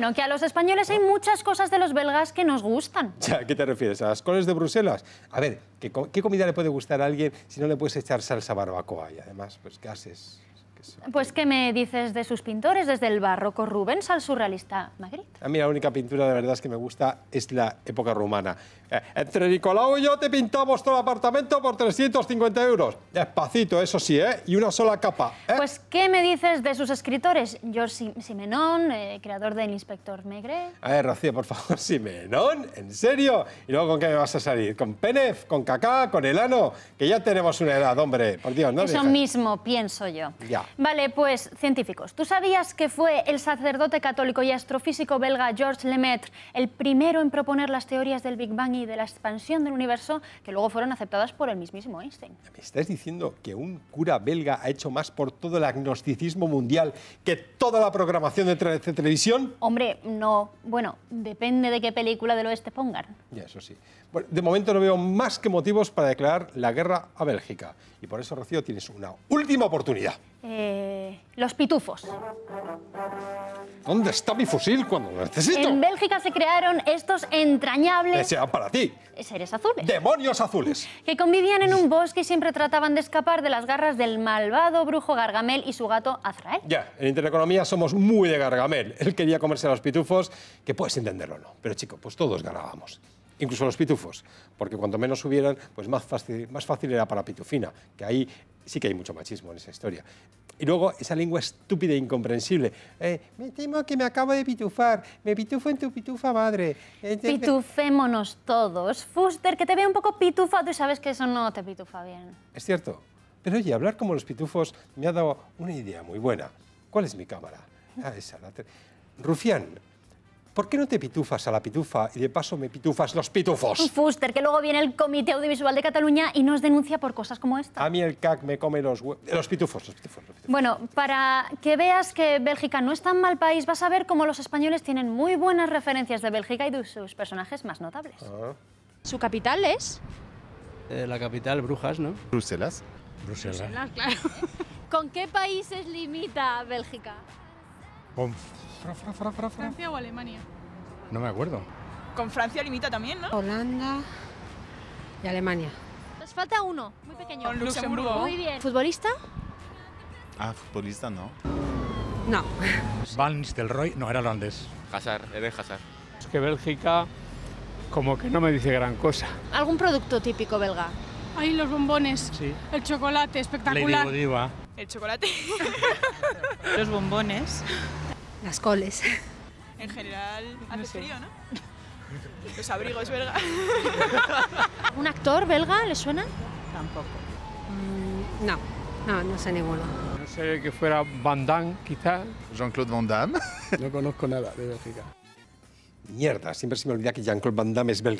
Bueno, que a los españoles hay muchas cosas de los belgas que nos gustan. ¿A qué te refieres? ¿A las coles de Bruselas? A ver, ¿qué, qué comida le puede gustar a alguien si no le puedes echar salsa barbacoa? Y además, pues, ¿qué haces? Pues, ¿qué me dices de sus pintores? Desde el barroco Rubens al surrealista Magritte. A mí la única pintura de verdad que me gusta es la época rumana. Eh, entre Nicolau y yo te pintamos todo el apartamento por 350 euros. Despacito, eso sí, ¿eh? Y una sola capa. ¿eh? Pues, ¿qué me dices de sus escritores? George Simenon, eh, creador del Inspector Megre. A ver, Rocío, por favor, Simenon, ¿en serio? ¿Y luego con qué me vas a salir? ¿Con Penef? ¿Con Cacá? ¿Con Elano? Que ya tenemos una edad, hombre. Por Dios, no Eso mismo pienso yo. Ya. Vale, pues científicos, ¿tú sabías que fue el sacerdote católico y astrofísico belga Georges Lemaitre el primero en proponer las teorías del Big Bang y de la expansión del universo que luego fueron aceptadas por el mismísimo Einstein? ¿Me estás diciendo que un cura belga ha hecho más por todo el agnosticismo mundial que toda la programación de, televisión? Hombre, no. Bueno, depende de qué película del oeste pongan. Ya, eso sí. de momento no veo más que motivos para declarar la guerra a Bélgica. Y por eso, Rocío, tienes una última oportunidad. Eh, eh, los pitufos. ¿Dónde está mi fusil cuando lo necesito? En Bélgica se crearon estos entrañables... para ti. Seres azules. Demonios azules. Que convivían en un bosque y siempre trataban de escapar de las garras del malvado brujo Gargamel y su gato Azrael. Ya, en Intereconomía somos muy de Gargamel. Él quería comerse a los pitufos, que puedes entenderlo o no. Pero chico, pues todos ganábamos incluso los pitufos, porque cuanto menos hubieran, pues más fácil, más fácil era para Pitufina, que ahí sí que hay mucho machismo en esa historia. Y luego esa lengua estúpida e incomprensible. Eh, me temo que me acabo de pitufar, me pitufo en tu pitufa madre. Eh, eh, Pitufémonos todos. Fuster, que te vea un poco pitufado tú sabes que eso no te pitufa bien. Es cierto. Pero oye, hablar como los pitufos me ha dado una idea muy buena. ¿Cuál es mi cámara? Ah, esa, Rufián, ¿Por qué no te pitufas a la pitufa y de paso me pitufas los pitufos? Fuster, que luego viene el Comité Audiovisual de Cataluña y nos denuncia por cosas como esta. A mí el CAC me come los, los, pitufos, los pitufos, Bueno, para que veas que Bélgica no es tan mal país, vas a ver cómo los españoles tienen muy buenas referencias de Bélgica y de sus personajes más notables. Ah. ¿Su capital es? Eh, la capital, Brujas, ¿no? Bruselas. Bruselas. Bruselas, claro. ¿Con qué países limita Bélgica? Con Francia o Alemania. No me acuerdo. Con Francia limita también, ¿no? Holanda y Alemania. Nos falta uno, muy pequeño. Con Luxemburgo. Muy bien. ¿Futbolista? Ah, futbolista no. No. Van Nistelrooy, no, era holandés. Hazard, Eden Hazard. Es que Bélgica como que no me dice gran cosa. ¿Algún producto típico belga? Ahí los bombones. Sí. El chocolate, espectacular. Lady Godiva. El chocolate. los bombones las coles. En general, hace no frío, ¿no? Los abrigos belga. ¿Un actor belga le suena? Tampoco. Mm, no, no, no sé ninguno. No sé que fuera Van Damme, quizás. Jean-Claude Van Damme. no conozco nada de Bélgica. Mierda, siempre se me olvida que Jean-Claude Van Damme es belga.